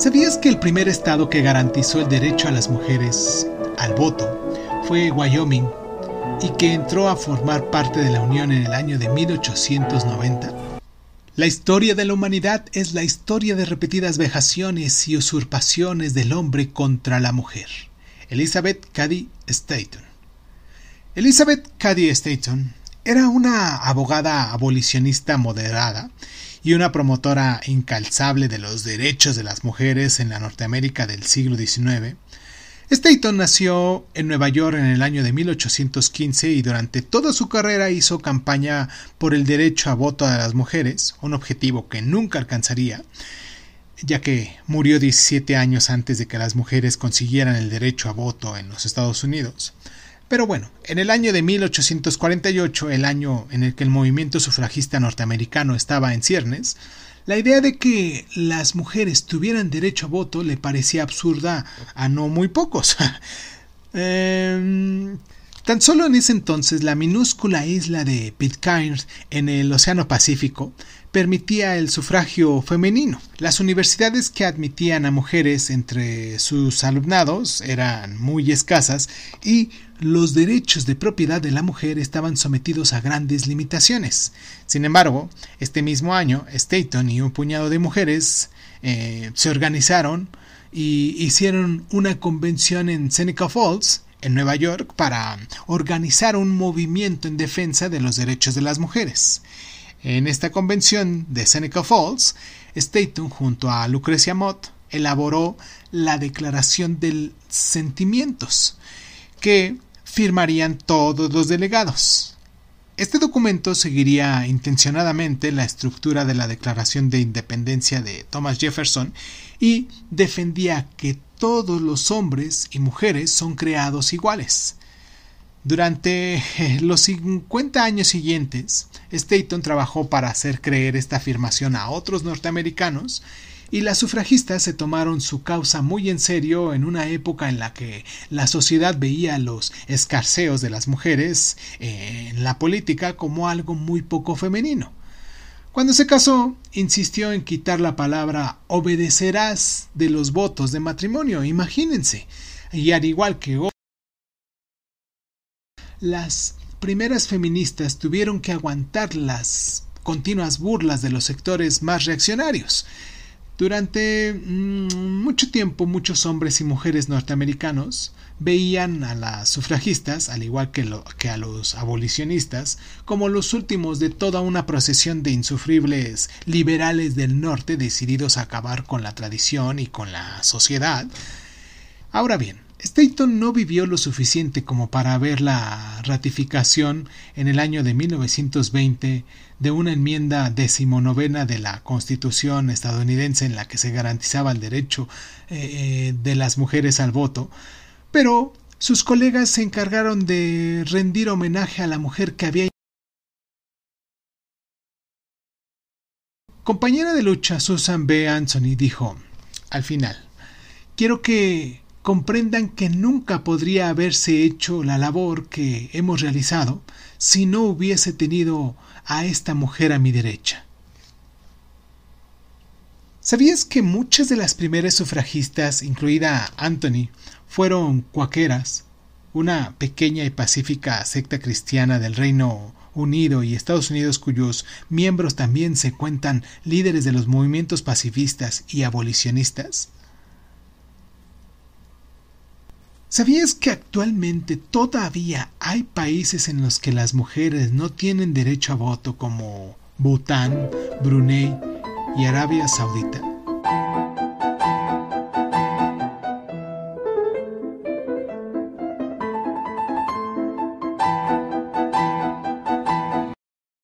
¿Sabías que el primer estado que garantizó el derecho a las mujeres al voto fue Wyoming y que entró a formar parte de la Unión en el año de 1890? La historia de la humanidad es la historia de repetidas vejaciones y usurpaciones del hombre contra la mujer. Elizabeth Cady Stanton. Elizabeth Cady Staton era una abogada abolicionista moderada y una promotora incalzable de los derechos de las mujeres en la Norteamérica del siglo XIX, Staton este nació en Nueva York en el año de 1815 y durante toda su carrera hizo campaña por el derecho a voto de las mujeres, un objetivo que nunca alcanzaría, ya que murió 17 años antes de que las mujeres consiguieran el derecho a voto en los Estados Unidos. Pero bueno, en el año de 1848, el año en el que el movimiento sufragista norteamericano estaba en ciernes, la idea de que las mujeres tuvieran derecho a voto le parecía absurda a no muy pocos. Em, tan solo en ese entonces la minúscula isla de Pitcairn en el Océano Pacífico permitía el sufragio femenino. Las universidades que admitían a mujeres entre sus alumnados eran muy escasas y los derechos de propiedad de la mujer estaban sometidos a grandes limitaciones. Sin embargo, este mismo año, Staton y un puñado de mujeres eh, se organizaron y hicieron una convención en Seneca Falls, en Nueva York, para organizar un movimiento en defensa de los derechos de las mujeres. En esta convención de Seneca Falls, Staton junto a Lucrecia Mott elaboró la Declaración de Sentimientos, que firmarían todos los delegados. Este documento seguiría intencionadamente la estructura de la Declaración de Independencia de Thomas Jefferson y defendía que todos los hombres y mujeres son creados iguales durante eh, los 50 años siguientes, Stanton trabajó para hacer creer esta afirmación a otros norteamericanos y las sufragistas se tomaron su causa muy en serio en una época en la que la sociedad veía los escarceos de las mujeres en la política como algo muy poco femenino. Cuando se casó, insistió en quitar la palabra obedecerás de los votos de matrimonio, imagínense. Y al igual que las primeras feministas tuvieron que aguantar las continuas burlas de los sectores más reaccionarios. Durante mm, mucho tiempo muchos hombres y mujeres norteamericanos veían a las sufragistas, al igual que, a los abolicionistas, como los últimos de toda una procesión de insufribles liberales del norte decididos a acabar con la tradición y con la sociedad. Ahora bien, Stanton no vivió lo suficiente como para ver la ratificación en el año de 1920 de una enmienda decimonovena de la Constitución estadounidense en la que se garantizaba el derecho eh, de las mujeres al voto, pero sus colegas se encargaron de rendir homenaje a la mujer que había compañera de lucha Susan B. Anthony dijo al final, quiero que comprendan que nunca podría haberse hecho la labor que hemos realizado si no hubiese tenido a esta mujer a mi derecha. ¿Sabías que muchas de las primeras sufragistas, incluida Anthony, fueron cuaqueras, una pequeña y pacífica secta cristiana del Reino Unido y Estados Unidos cuyos miembros también se cuentan líderes de los movimientos pacifistas y abolicionistas? ¿Sabías que actualmente todavía hay países en los que las mujeres no tienen derecho a voto como Bután, Brunei y Arabia Saudita?